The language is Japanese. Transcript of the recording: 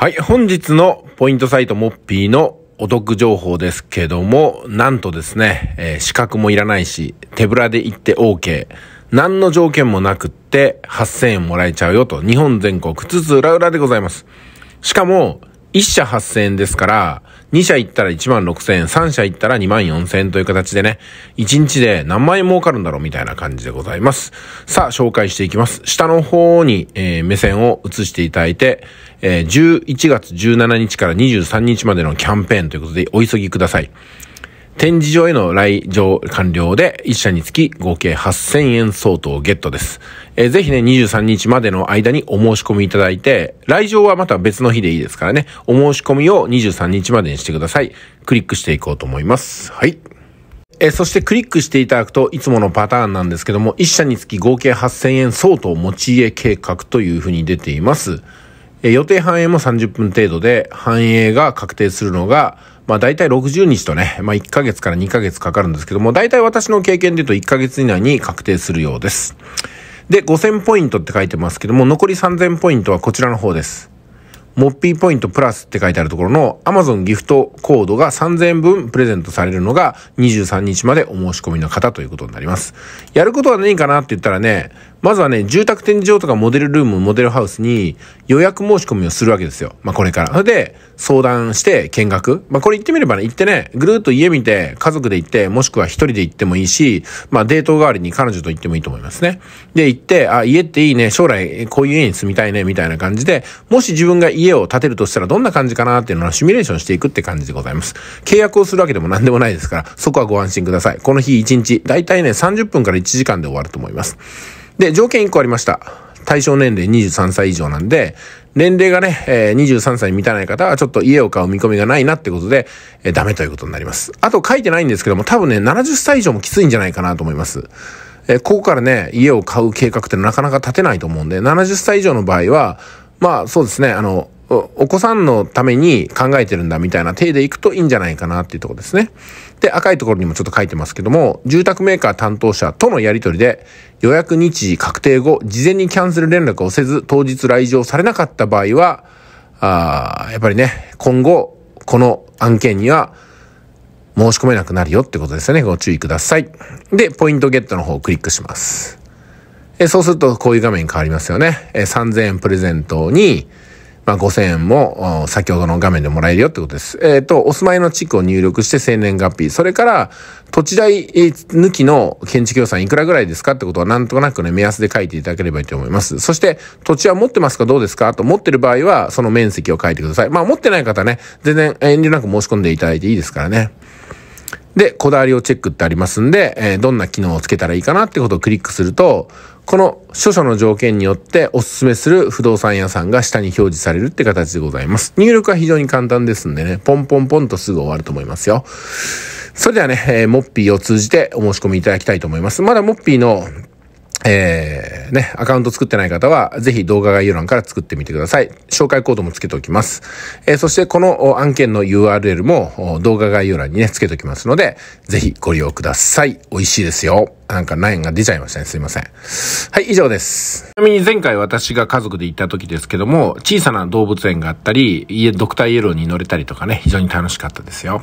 はい、本日のポイントサイトモッピーのお得情報ですけども、なんとですね、えー、資格もいらないし、手ぶらで行って OK。何の条件もなくって8000円もらえちゃうよと、日本全国津々浦々でございます。しかも、1社8000円ですから、2社行ったら1万6千円、3社行ったら2万4千円という形でね、1日で何万円儲かるんだろうみたいな感じでございます。さあ、紹介していきます。下の方に、えー、目線を移していただいて、えー、11月17日から23日までのキャンペーンということでお急ぎください。展示場への来場完了で1社につき合計8000円相当ゲットです。えー、ぜひね、23日までの間にお申し込みいただいて、来場はまた別の日でいいですからね、お申し込みを23日までにしてください。クリックしていこうと思います。はい。えそしてクリックしていただくと、いつものパターンなんですけども、1社につき合計8000円相当持ち家計画というふうに出ています。え予定反映も30分程度で、反映が確定するのが、まあ大体60日とね、まあ1ヶ月から2ヶ月かかるんですけども、大体私の経験で言うと1ヶ月以内に確定するようです。で、5000ポイントって書いてますけども、残り3000ポイントはこちらの方です。モッピーポイントプラスって書いてあるところの Amazon ギフトコードが3000分プレゼントされるのが23日までお申し込みの方ということになります。やることは何かなって言ったらね、まずはね、住宅展示場とかモデルルーム、モデルハウスに予約申し込みをするわけですよ。まあこれから。それで、相談して見学。まあこれ行ってみればね、行ってね、ぐるっと家見て、家族で行って、もしくは一人で行ってもいいし、まあデート代わりに彼女と行ってもいいと思いますね。で、行って、あ、家っていいね、将来こういう家に住みたいね、みたいな感じで、もし自分が家を建てるとしたらどんな感じかなっていうのをシミュレーションしていくって感じでございます。契約をするわけでも何でもないですから、そこはご安心ください。この日1日、だいたいね、30分から1時間で終わると思います。で、条件1個ありました。対象年齢23歳以上なんで、年齢がね、えー、23歳に満たない方はちょっと家を買う見込みがないなってことで、えー、ダメということになります。あと書いてないんですけども、多分ね、70歳以上もきついんじゃないかなと思います。えー、ここからね、家を買う計画ってなかなか立てないと思うんで、70歳以上の場合は、まあそうですね、あの、お子さんのために考えてるんだみたいな体でいくといいんじゃないかなっていうとこですね。で、赤いところにもちょっと書いてますけども、住宅メーカー担当者とのやり取りで、予約日時確定後、事前にキャンセル連絡をせず、当日来場されなかった場合は、あやっぱりね、今後、この案件には、申し込めなくなるよってことですよね。ご注意ください。で、ポイントゲットの方をクリックします。えそうすると、こういう画面変わりますよね。え3000円プレゼントに、まあ、5000円も先ほどの画面でもらえるよってことです。えっ、ー、と、お住まいの地区を入力して生年月日、それから土地代抜きの建築予算いくらぐらいですかってことはなんとなくね、目安で書いていただければいいと思います。そして、土地は持ってますかどうですかと持ってる場合は、その面積を書いてください。まあ、持ってない方ね、全然遠慮なく申し込んでいただいていいですからね。で、こだわりをチェックってありますんで、えー、どんな機能をつけたらいいかなってことをクリックすると、この著書の条件によっておすすめする不動産屋さんが下に表示されるって形でございます。入力は非常に簡単ですんでね、ポンポンポンとすぐ終わると思いますよ。それではね、えー、モッピーを通じてお申し込みいただきたいと思います。まだモッピーのえー、ね、アカウント作ってない方は、ぜひ動画概要欄から作ってみてください。紹介コードもつけておきます。えー、そしてこの案件の URL も動画概要欄にね、つけておきますので、ぜひご利用ください。美味しいですよ。なんかナインが出ちゃいましたね。すいません。はい、以上です。ちなみに前回私が家族で行った時ですけども、小さな動物園があったり、ドクターイエローに乗れたりとかね、非常に楽しかったですよ。